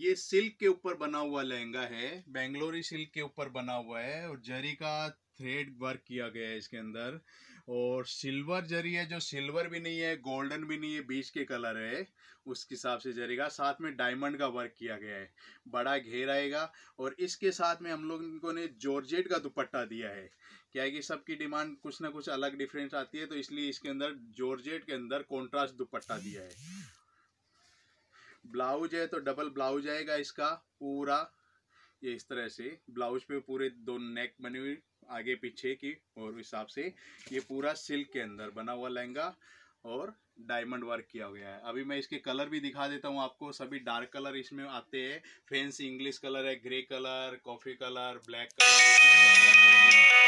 ये सिल्क के ऊपर बना हुआ लहंगा है बेंगलोरी सिल्क के ऊपर बना हुआ है और जरी का थ्रेड वर्क किया गया है इसके अंदर और सिल्वर जरी है जो सिल्वर भी नहीं है गोल्डन भी नहीं है बीच के कलर है उसके हिसाब से जरी का साथ में डायमंड का वर्क किया गया है बड़ा घेर आएगा और इसके साथ में हम लोगों ने जॉर्जेट का दुपट्टा दिया है क्या है कि सबकी डिमांड कुछ ना कुछ अलग डिफरेंस आती है तो इसलिए इसके अंदर जॉर्जेट के अंदर कॉन्ट्रास्ट दुपट्टा दिया है ब्लाउज है तो डबल ब्लाउज आएगा इसका पूरा ये इस तरह से ब्लाउज पे पूरे दो नेक बने हुई आगे पीछे की और हिसाब से ये पूरा सिल्क के अंदर बना हुआ लहंगा और डायमंड वर्क किया गया है अभी मैं इसके कलर भी दिखा देता हूँ आपको सभी डार्क कलर इसमें आते हैं फैंसी इंग्लिश कलर है grey colour coffee colour black colour